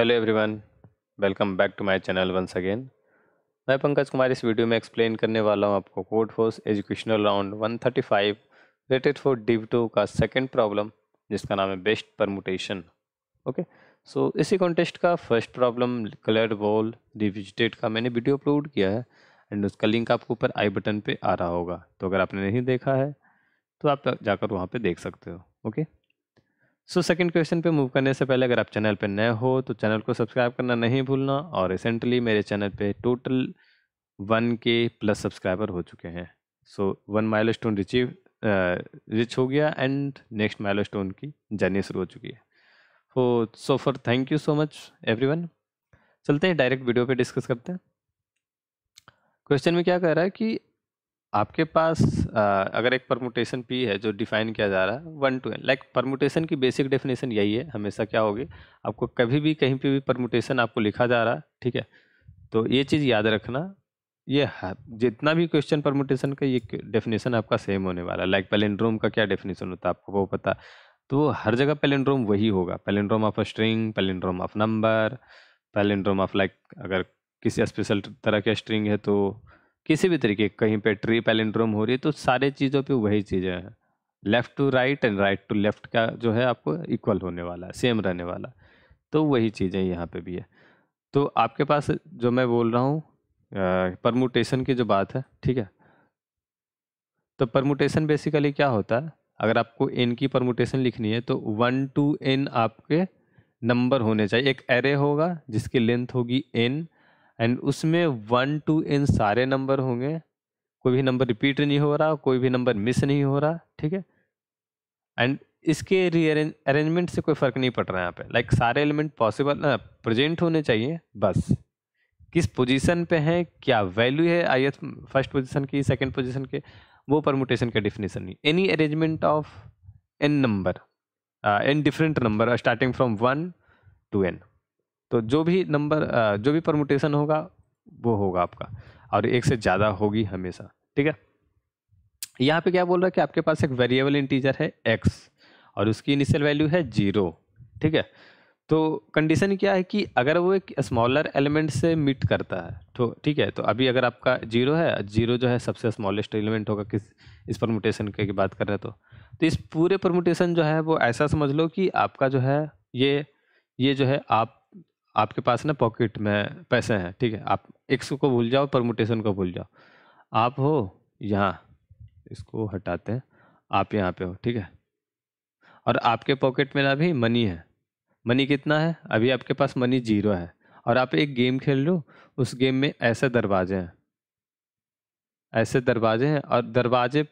Hello everyone welcome back to my channel once again मैं पंकज कुमार इस video में explain करने वाला हूं आपको Codeforces educational round 135 rated for div two का सेकंड प्रॉब्लम जिसका नाम है बेस्ट परमुटेशन ओके सो इसी कॉन्टेस्ट का first problem coloured wall revisited का मैंने वीडियो अपलोड किया है एंड उसका लिंक आपको ऊपर आई बटन पर आ रहा होगा तो अगर आपने नहीं देखा है तो आप जाकर वहाँ पर देख सकते हो okay okay? So second question पे मूव करने से पहले अगर आप चैनल पे नए हो तो चैनल को सब्सक्राइब करना नहीं भूलना और रिसेंटली मेरे चैनल पे total one K plus subscriber हो चुके हैं so one milestone achieve reach हो गया एंड नेक्स्ट माइल स्टोन की जर्नी शुरू हो चुकी है हो so for thank you so much every चलते हैं डायरेक्ट वीडियो पर डिस्कस करते हैं क्वेश्चन में क्या कह रहा है कि आपके पास आ, अगर एक परमुटेशन पी है जो डिफाइन किया जा रहा है one to n like permutation की बेसिक डेफिनेशन यही है हमेशा क्या होगी आपको कभी भी कहीं पे भी परमुटेशन आपको लिखा जा रहा है ठीक है तो ये चीज़ याद रखना ये है जितना भी क्वेश्चन परमुटेशन का ये डेफिनेशन आपका सेम होने वाला है लाइक पेलेंड्रोम का क्या डेफिनेशन होता है आपको वो पता तो हर जगह पेलेंड्रोम वही होगा palindrome of string palindrome of number palindrome of like अगर किसी स्पेशल तरह का स्ट्रिंग है तो किसी भी तरीके कहीं पे ट्री पैलेंड्रोम हो रही है तो सारे चीज़ों पे वही चीज़ें हैं left to right and right to left का जो है आपको इक्वल होने वाला है सेम रहने वाला तो वही चीज़ें यहाँ पे भी है तो आपके पास जो मैं बोल रहा हूँ परमोटेशन की जो बात है ठीक है तो परमोटेशन बेसिकली क्या होता है अगर आपको एन की परमोटेशन लिखनी है तो वन टू एन आपके नंबर होने चाहिए एक एरे होगा जिसकी लेंथ होगी एन एंड उसमें वन टू इन सारे नंबर होंगे कोई भी नंबर रिपीट नहीं हो रहा कोई भी नंबर मिस नहीं हो रहा ठीक है एंड इसके रीअरेंज अरेंजमेंट से कोई फ़र्क नहीं पड़ रहा है यहाँ पे लाइक like, सारे एलिमेंट पॉसिबल प्रेजेंट होने चाहिए बस किस पोजीशन पे हैं क्या वैल्यू है आई फर्स्ट पोजीशन की सेकंड पोजीशन के वो परमुटेशन का डिफिनेशन नहीं any arrangement of n number n different number starting from one to n तो जो भी नंबर जो भी परमुटेशन होगा वो होगा आपका और एक से ज़्यादा होगी हमेशा ठीक है यहाँ पे क्या बोल रहा है कि आपके पास एक वेरिएबल इंटीजर है एक्स और उसकी इनिशियल वैल्यू है जीरो ठीक है तो कंडीशन क्या है कि अगर वो एक स्मॉलर एलिमेंट से मीट करता है तो ठीक है तो अभी अगर आपका जीरो है जीरो जो है सबसे स्मॉलेस्ट एलिमेंट होगा किस इस परमुटेशन की बात कर रहे तो तो इस पूरे परमुटेशन जो है वो ऐसा समझ लो कि आपका जो है ये ये जो है आप आपके पास ना पॉकेट में पैसे हैं ठीक है आप एक्स को भूल जाओ परमुटेशन को भूल जाओ आप हो यहाँ इसको हटाते हैं आप यहाँ पे हो ठीक है और आपके पॉकेट में ना भी मनी है मनी कितना है अभी आपके पास मनी जीरो है और आप एक गेम खेल लो उस गेम में ऐसे दरवाजे हैं ऐसे दरवाजे हैं और दरवाजे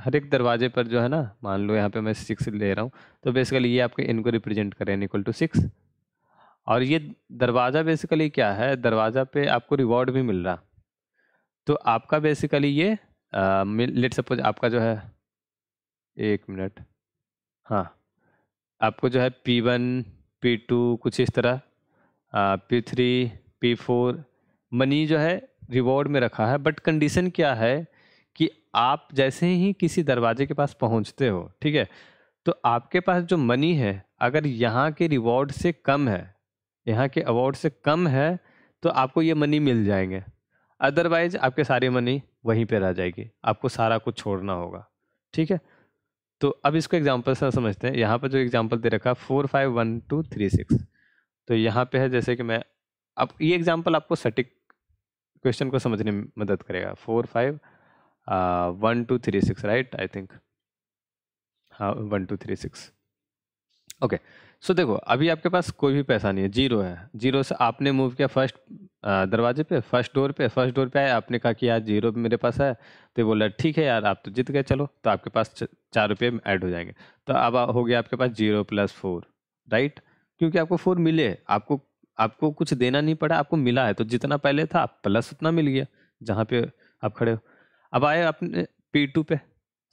हर एक दरवाजे पर जो है ना मान लो यहाँ पे मैं सिक्स ले रहा हूँ तो बेसिकली ये आपके इनको रिप्रेजेंट करें इक्वल टू सिक्स और ये दरवाज़ा बेसिकली क्या है दरवाज़ा पे आपको रिवॉर्ड भी मिल रहा तो आपका बेसिकली ये लेट सपोज आपका जो है एक मिनट हाँ आपको जो है पी वन पी टू कुछ इस तरह P three P four money जो है रिवॉर्ड में रखा है बट कंडीशन क्या है कि आप जैसे ही किसी दरवाजे के पास पहुंचते हो ठीक है तो आपके पास जो मनी है अगर यहाँ के रिवॉर्ड से कम है यहाँ के अवार्ड से कम है तो आपको ये मनी मिल जाएंगे अदरवाइज आपके सारी मनी वहीं पर रह जाएगी आपको सारा कुछ छोड़ना होगा ठीक है तो अब इसको एग्जाम्पल से समझते हैं यहाँ पर जो एग्जाम्पल दे रखा है four five one two three six तो यहाँ पे है जैसे कि मैं अब ये एग्जाम्पल आपको सटीक क्वेश्चन को समझने में मदद करेगा four five one two three six right I think हाँ one two three six okay so देखो अभी आपके पास कोई भी पैसा नहीं है जीरो है जीरो से आपने मूव किया फर्स्ट दरवाजे पे फर्स्ट डोर पे फर्स्ट डोर पे आए आपने कहा कि यार जीरो मेरे पास है तो बोला ठीक है यार आप तो जीत गए चलो तो आपके पास चार रुपये ऐड हो जाएंगे तो अब हो गया आपके पास जीरो प्लस फोर राइट क्योंकि आपको फोर मिले आपको आपको कुछ देना नहीं पड़ा आपको मिला है तो जितना पहले था प्लस उतना मिल गया जहाँ पे आप खड़े हो अब आए आपने पी टू पे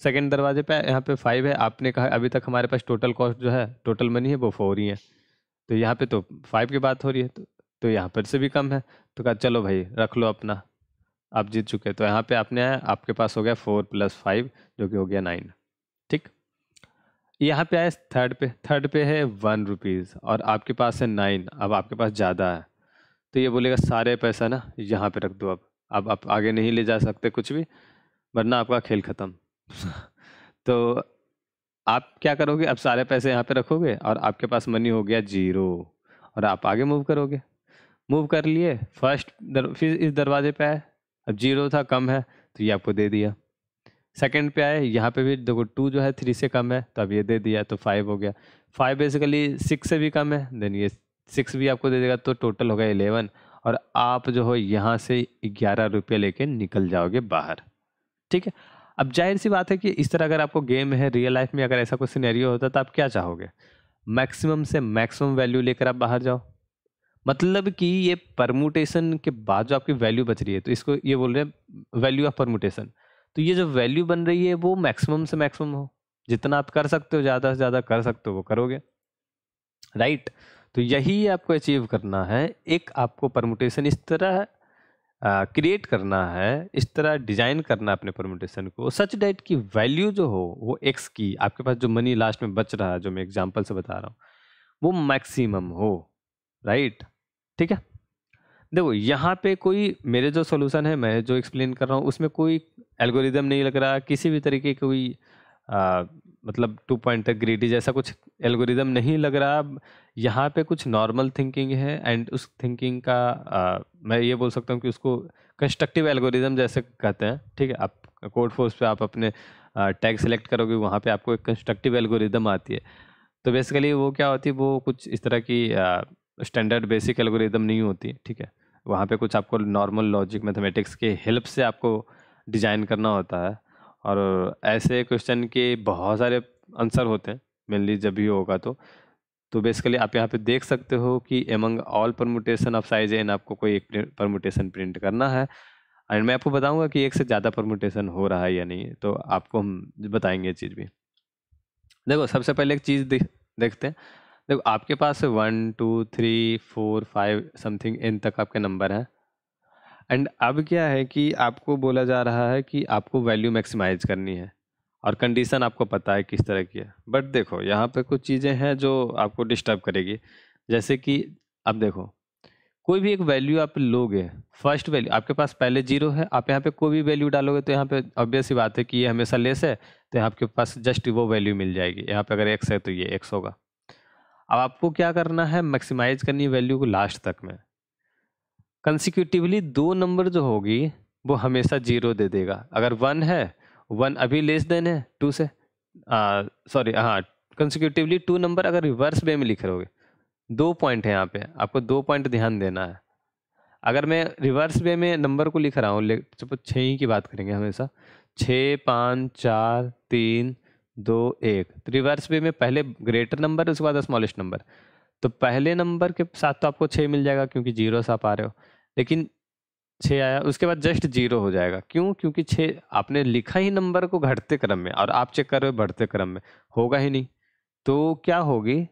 सेकंड दरवाजे पे यहाँ पे फाइव है आपने कहा अभी तक हमारे पास टोटल कॉस्ट जो है टोटल मनी है वो फोर ही है तो यहाँ पे तो फाइव की बात हो रही है तो, तो यहाँ पर से भी कम है तो कहा चलो भाई रख लो अपना आप जीत चुके तो यहाँ पे आपने आया आपके पास हो गया फोर प्लस फाइव जो कि हो गया नाइन ठीक यहाँ पे आए थर्ड पे थर्ड पे है वन रुपीज़ और आपके पास है नाइन अब आपके पास ज़्यादा है तो ये बोलेगा सारे पैसा ना यहाँ पे रख दो अब अब आप आगे नहीं ले जा सकते कुछ भी वरना आपका खेल ख़त्म तो आप क्या करोगे आप सारे पैसे यहाँ पे रखोगे और आपके पास मनी हो गया जीरो और आप आगे मूव करोगे मूव कर लिए फर्स्ट दर, फिर इस दरवाजे पे आए अब जीरो था कम है तो ये आपको दे दिया सेकंड पे आए यहाँ पे भी देखो टू जो है थ्री से कम है तो अब ये दे दिया तो फाइव हो गया फाइव बेसिकली सिक्स से भी कम है देन ये सिक्स भी आपको दे देगा तो टोटल हो गया इलेवन और आप जो हो यहाँ से ग्यारह रुपये लेके निकल जाओगे बाहर ठीक है अब जाहिर सी बात है कि इस तरह अगर आपको गेम है रियल लाइफ में अगर ऐसा कोई सिनेरियो होता तो आप क्या चाहोगे मैक्सिमम से मैक्सिमम वैल्यू लेकर आप बाहर जाओ मतलब कि ये परमुटेशन के बाद जो आपकी वैल्यू बच रही है तो इसको ये बोल रहे हैं वैल्यू ऑफ परमुटेशन तो ये जो वैल्यू बन रही है वो मैक्सिमम से मैक्सिमम हो जितना आप कर सकते हो ज़्यादा से ज़्यादा कर सकते हो वो करोगे राइट right? तो यही आपको अचीव करना है एक आपको परमुटेशन इस तरह क्रिएट करना है इस तरह डिजाइन करना अपने परमोटेशन को सच डेट की वैल्यू जो हो वो एक्स की आपके पास जो मनी लास्ट में बच रहा है जो मैं एग्जाम्पल से बता रहा हूँ वो मैक्सिमम हो राइट ठीक है देखो यहाँ पे कोई मेरे जो सोल्यूशन है मैं जो एक्सप्लेन कर रहा हूँ उसमें कोई एल्गोरिदम नहीं लग रहा किसी भी तरीके कोई मतलब टू पॉइंट तक ग्रीडी जैसा कुछ एल्गोरिदम नहीं लग रहा यहाँ पे कुछ नॉर्मल थिंकिंग है एंड उस थिंकिंग का आ, मैं ये बोल सकता हूँ कि उसको कंस्ट्रक्टिव एल्गोरिदम जैसे कहते हैं ठीक है आप कोड फोर्स पे आप अपने टैग सेलेक्ट करोगे वहाँ पे आपको एक कंस्ट्रक्टिव एल्गोरिदम आती है तो बेसिकली वो क्या होती है वो कुछ इस तरह की स्टैंडर्ड बेसिक एल्गोरिदम नहीं होती ठीक है वहाँ पे कुछ आपको नॉर्मल लॉजिक मैथमेटिक्स के हेल्प से आपको डिज़ाइन करना होता है और ऐसे क्वेश्चन के बहुत सारे आंसर होते हैं मेनली जब भी होगा तो तो बेसिकली आप यहाँ पे देख सकते हो कि among all permutation of size n आपको कोई एक परमुटेशन प्रिंट करना है एंड मैं आपको बताऊंगा कि एक से ज़्यादा परमुटेशन हो रहा है या नहीं तो आपको हम बताएंगे चीज़ भी देखो सबसे पहले एक चीज़ देख देखते हैं देखो आपके पास one two three four five something n तक आपके नंबर हैं एंड अब क्या है कि आपको बोला जा रहा है कि आपको वैल्यू मैक्सिमाइज करनी है और कंडीशन आपको पता है किस तरह की है बट देखो यहाँ पे कुछ चीज़ें हैं जो आपको डिस्टर्ब करेगी जैसे कि अब देखो कोई भी एक वैल्यू आप लोगे फर्स्ट वैल्यू आपके पास पहले जीरो है आप यहाँ पे कोई भी वैल्यू डालोगे तो यहाँ पे ऑब्वियस ही बात है कि ये हमेशा लेस है तो यहाँ आपके पास जस्ट वो वैल्यू मिल जाएगी यहाँ पे अगर एक्स है तो ये एक्स होगा अब आपको क्या करना है मैक्सिमाइज करनी है वैल्यू को लास्ट तक में कंसिक्यूटिवली दो नंबर जो होगी वो हमेशा जीरो दे देगा अगर वन है वन अभी लेस देन है टू से सॉरी हाँ कंसिक्यूटिवली टू नंबर अगर रिवर्स वे में लिख होगे दो पॉइंट है यहाँ पे आपको दो पॉइंट ध्यान देना है अगर मैं रिवर्स वे में नंबर को लिख रहा हूँ चलो छः ही की बात करेंगे हमेशा छः पाँच चार तीन दो एक तो रिवर्स वे में पहले ग्रेटर नंबर उसके बाद स्मॉलेस्ट नंबर तो पहले नंबर के साथ तो आपको छः मिल जाएगा क्योंकि जीरो से आप आ रहे हो लेकिन छः आया उसके बाद जस्ट जीरो हो जाएगा क्यों क्योंकि छः आपने लिखा ही नंबर को घटते क्रम में और आप चेक कर रहे हो बढ़ते क्रम में होगा ही नहीं तो क्या होगी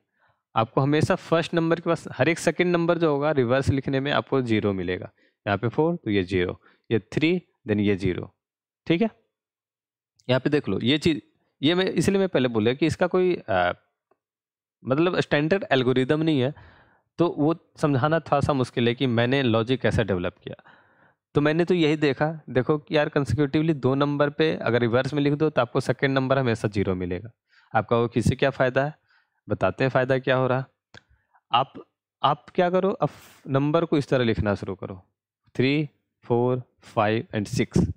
आपको हमेशा फर्स्ट नंबर के पास हर एक सेकेंड नंबर जो होगा रिवर्स लिखने में आपको जीरो मिलेगा यहाँ पे फोर तो ये जीरो ये थ्री देन ये जीरो ठीक है यहाँ पे देख लो ये चीज़ ये मैं इसलिए मैं पहले बोला कि इसका कोई मतलब स्टैंडर्ड एल्गोरिदम नहीं है तो वो समझाना था सा मुश्किल है कि मैंने लॉजिक कैसे डेवलप किया तो मैंने तो यही देखा देखो कि यार कंसिक्यूटिवली दो नंबर पे अगर रिवर्स में लिख दो तो आपको सेकेंड नंबर हमेशा जीरो मिलेगा आपका वो किसी क्या फ़ायदा है बताते हैं फ़ायदा क्या हो रहा आप आप क्या करो अब नंबर को इस तरह लिखना शुरू करो three four five and six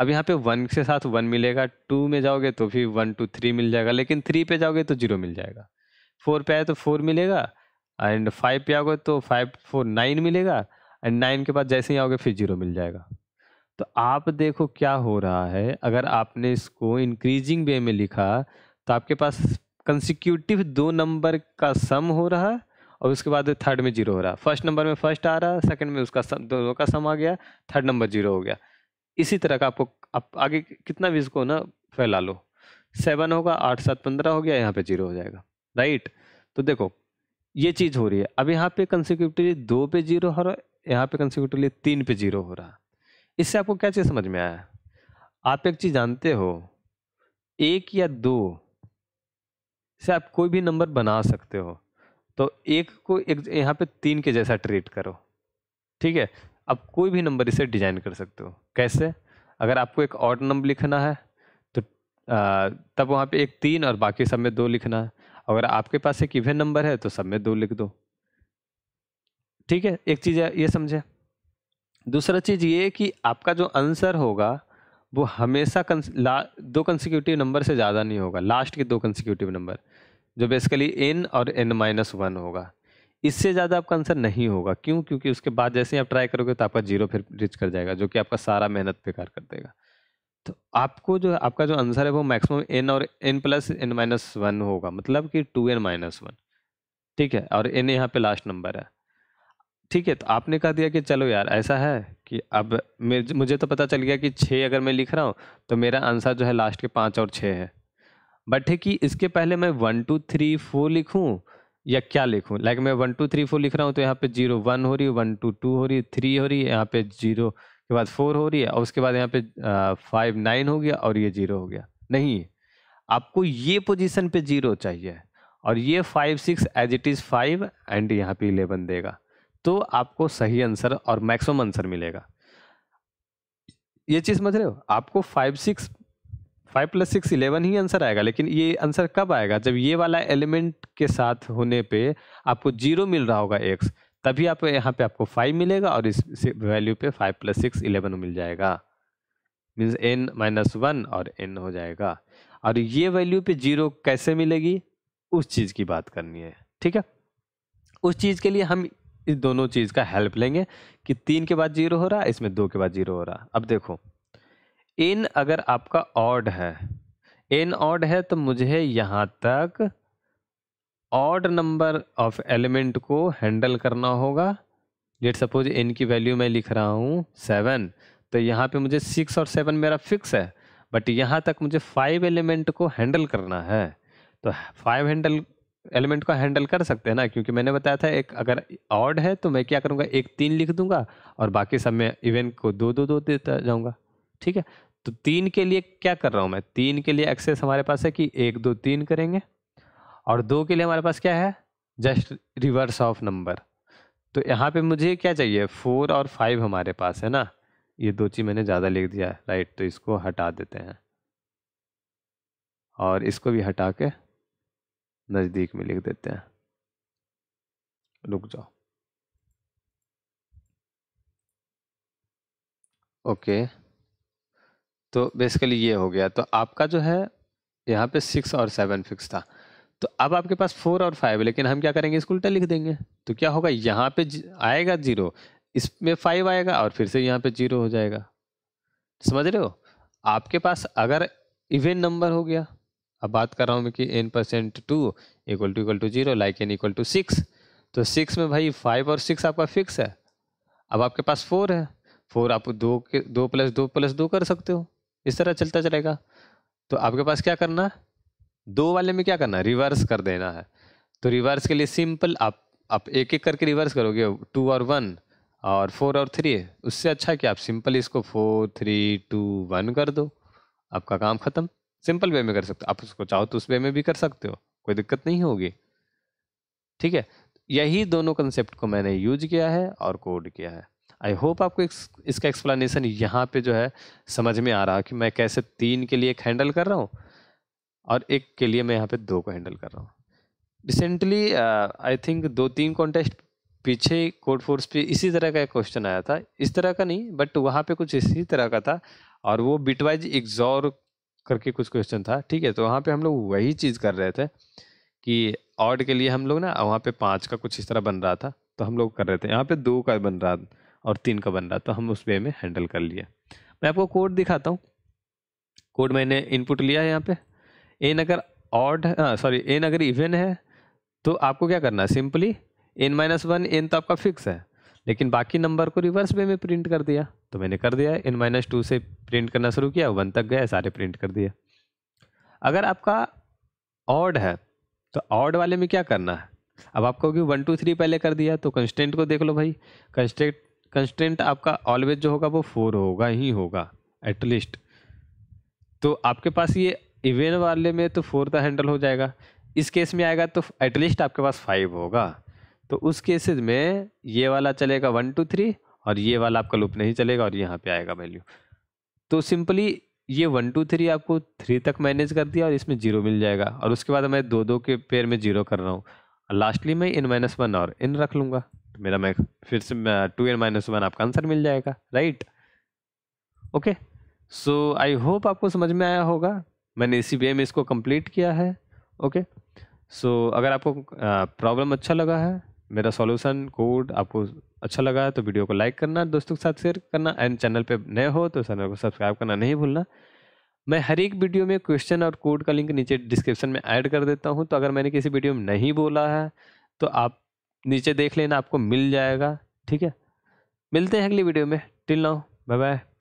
अब यहाँ पे वन के साथ वन मिलेगा टू में जाओगे तो भी वन टू थ्री मिल जाएगा लेकिन थ्री पे जाओगे तो जीरो मिल जाएगा फोर पे आए तो फोर मिलेगा एंड फाइव पे आओगे तो फाइव फोर नाइन मिलेगा एंड नाइन के बाद जैसे ही आओगे फिर जीरो मिल जाएगा तो आप देखो क्या हो रहा है अगर आपने इसको इंक्रीजिंग वे में लिखा तो आपके पास कंसिक्यूटिव दो नंबर का सम हो रहा है और उसके बाद थर्ड में जीरो हो रहा फर्स्ट नंबर में फर्स्ट आ रहा सेकंड में उसका सम दोनों का सम आ गया थर्ड नंबर जीरो हो गया इसी तरह का आपको आप आगे कितना भी इसको ना फैला लो सेवन होगा आठ सात पंद्रह हो गया यहाँ पे जीरो हो जाएगा राइट तो देखो ये चीज़ हो रही है अब यहाँ पे कंसिक्यूटिवली दो पे जीरो हो रहा है यहाँ पे कंसिक्यूटिवली तीन पे जीरो हो रहा है इससे आपको क्या चीज़ समझ में आया आप एक चीज़ जानते हो एक या दो से आप कोई भी नंबर बना सकते हो तो एक को एक यहाँ पे तीन के जैसा ट्रीट करो ठीक है आप कोई भी नंबर इसे डिजाइन कर सकते हो कैसे अगर आपको एक ऑड नंबर लिखना है तो आ, तब वहाँ पे एक तीन और बाकी सब में दो लिखना है अगर आपके पास एक इवेंट नंबर है तो सब में दो लिख दो ठीक है एक चीज़ ये समझे दूसरा चीज़ ये कि आपका जो आंसर होगा वो हमेशा कंस, ला, दो कंसिक्यूटिव नंबर से ज़्यादा नहीं होगा लास्ट के दो कंसिक्यूटिव नंबर जो बेसिकली एन और एन माइनस वन होगा इससे ज़्यादा आपका आंसर नहीं होगा क्यों क्योंकि उसके बाद जैसे ही आप ट्राई करोगे तो आपका जीरो फिर रिच कर जाएगा जो कि आपका सारा मेहनत बेकार कर देगा तो आपको जो आपका जो आंसर है वो मैक्सिमम एन और N plus N minus one होगा मतलब कि टू एन माइनस वन ठीक है और एन यहाँ पे लास्ट नंबर है ठीक है तो आपने कहा दिया कि चलो यार ऐसा है कि अब मुझे तो पता चल गया कि छः अगर मैं लिख रहा हूँ तो मेरा आंसर जो है लास्ट के पाँच और छः है बट है कि इसके पहले मैं वन टू थ्री फोर लिखूँ या क्या लिखूँ लाइक मैं वन टू थ्री फोर लिख रहा हूँ तो यहाँ पे जीरो वन हो रही है वन टू टू हो रही है थ्री हो रही है यहाँ पे जीरो के बाद फोर हो रही है और उसके बाद यहाँ पे फाइव नाइन हो गया और ये जीरो हो गया नहीं आपको ये पोजीशन पे जीरो चाहिए और ये five six as it is five and यहाँ पे इलेवन देगा तो आपको सही आंसर और मैक्सिमम आंसर मिलेगा ये चीज़ समझ रहे हो आपको five six five plus six eleven ही आंसर आएगा लेकिन ये आंसर कब आएगा जब ये वाला एलिमेंट के साथ होने पे आपको जीरो मिल रहा होगा एक्स तभी आप यहाँ पे आपको फाइव मिलेगा और इस वैल्यू पे फाइव प्लस सिक्स इलेवन मिल जाएगा मीन्स एन माइनस वन और एन हो जाएगा और ये वैल्यू पे जीरो कैसे मिलेगी उस चीज़ की बात करनी है ठीक है उस चीज़ के लिए हम इस दोनों चीज़ का हेल्प लेंगे कि तीन के बाद जीरो हो रहा है इसमें दो के बाद जीरो हो रहा है अब देखो एन अगर आपका ऑड है एन ऑड है तो मुझे यहाँ तक ऑड नंबर ऑफ एलिमेंट को हैंडल करना होगा लेट सपोज एन की वैल्यू मैं लिख रहा हूँ सेवन तो यहाँ पे मुझे सिक्स और सेवन मेरा फिक्स है बट यहाँ तक मुझे फाइव एलिमेंट को हैंडल करना है तो फाइव हैंडल एलिमेंट को हैंडल कर सकते हैं ना क्योंकि मैंने बताया था एक अगर ऑड है तो मैं क्या करूँगा एक तीन लिख दूंगा और बाकी सब में इवेंट को दो दो दो देता जाऊँगा ठीक है तो तीन के लिए क्या कर रहा हूँ मैं तीन के लिए एक्सेस हमारे पास है कि एक दो तीन करेंगे और दो के लिए हमारे पास क्या है जस्ट रिवर्स ऑफ नंबर तो यहाँ पे मुझे क्या चाहिए फोर और फाइव हमारे पास है ना ये दो चीज़ मैंने ज़्यादा लिख दिया है राइट तो इसको हटा देते हैं और इसको भी हटा के नज़दीक में लिख देते हैं रुक जाओ ओके तो बेसिकली ये हो गया तो आपका जो है यहाँ पे सिक्स और सेवन फिक्स था तो अब आपके पास फोर और फाइव लेकिन हम क्या करेंगे इसको उल्टा लिख देंगे तो क्या होगा यहाँ पे आएगा जीरो इसमें फाइव आएगा और फिर से यहाँ पे जीरो हो जाएगा समझ रहे हो आपके पास अगर इवेन नंबर हो गया अब बात कर रहा हूँ मैं कि N percent two equal to equal to zero like N equal to six तो सिक्स में भाई फाइव और सिक्स आपका फिक्स है अब आपके पास फोर है फोर आप दो के दो प्लस दो प्लस दो कर सकते हो इस तरह चलता चलेगा तो आपके पास क्या करना है दो वाले में क्या करना है रिवर्स कर देना है तो रिवर्स के लिए सिंपल आप आप एक एक करके रिवर्स करोगे टू और वन और फोर और थ्री उससे अच्छा है कि आप सिंपल इसको फोर थ्री टू वन कर दो आपका काम खत्म सिंपल वे में कर सकते हो आप उसको चाहो तो उस वे में भी कर सकते हो कोई दिक्कत नहीं होगी ठीक है यही दोनों कंसेप्ट को मैंने यूज किया है और कोड किया है आई होप आपको इस, इसका एक्सप्लेनेशन यहाँ पे जो है समझ में आ रहा कि मैं कैसे तीन के लिए एक हैंडल कर रहा हूँ और एक के लिए मैं यहाँ पे दो को हैंडल कर रहा हूँ रिसेंटली आई थिंक दो तीन कॉन्टेस्ट पीछे कोड फोर्स पे इसी तरह का एक क्वेश्चन आया था इस तरह का नहीं बट वहाँ पे कुछ इसी तरह का था और वो बिटवाइज एग्जॉर करके कुछ क्वेश्चन था ठीक है तो वहाँ पे हम लोग वही चीज़ कर रहे थे कि ऑड के लिए हम लोग ना वहाँ पे पाँच का कुछ इस तरह बन रहा था तो हम लोग कर रहे थे यहाँ पे दो का बन रहा और तीन का बन रहा तो हम उस वे में हैंडल कर लिया मैं आपको कोड दिखाता हूँ कोड मैंने इनपुट लिया है यहाँ पर एन अगर ऑड सॉरी एन अगर इवन है तो आपको क्या करना है simply N minus one N तो आपका फिक्स है लेकिन बाकी नंबर को रिवर्स वे में प्रिंट कर दिया तो मैंने कर दिया एन माइनस टू से प्रिंट करना शुरू किया वन तक गया सारे प्रिंट कर दिया अगर आपका ऑड है तो ऑड वाले में क्या करना है अब आप क्योंकि वन टू थ्री पहले कर दिया तो कंस्टेंट को देख लो भाई कंस्टेंट कंस्टेंट आपका ऑलवेज जो होगा वो फोर होगा ही होगा एटलीस्ट तो आपके पास ये इवेन वाले में तो फोर का हैंडल हो जाएगा इस केस में आएगा तो एटलीस्ट आपके पास फाइव होगा तो उस केसेस में ये वाला चलेगा वन टू थ्री और ये वाला आपका लूप नहीं चलेगा और यहाँ पे आएगा वैल्यू तो सिंपली ये वन टू थ्री आपको थ्री तक मैनेज कर दिया और इसमें जीरो मिल जाएगा और उसके बाद मैं दो दो के पेयर में जीरो कर रहा हूँ लास्टली मैं इन माइनस वन और इन रख लूँगा तो मेरा मैं फिर से टू एन माइनस वन आपका आंसर मिल जाएगा right okay so I hope आपको समझ में आया होगा मैंने इसी वे में इसको कंप्लीट किया है ओके सो so, अगर आपको प्रॉब्लम अच्छा लगा है मेरा सॉल्यूशन कोड आपको अच्छा लगा है तो वीडियो को लाइक करना दोस्तों के साथ शेयर करना एंड चैनल पे नए हो तो चैनल को सब्सक्राइब करना नहीं भूलना मैं हर एक वीडियो में क्वेश्चन और कोड का लिंक नीचे डिस्क्रिप्शन में ऐड कर देता हूँ तो अगर मैंने किसी वीडियो में नहीं बोला है तो आप नीचे देख लेना आपको मिल जाएगा ठीक है मिलते हैं अगली वीडियो में टिल नाउ बाय बाय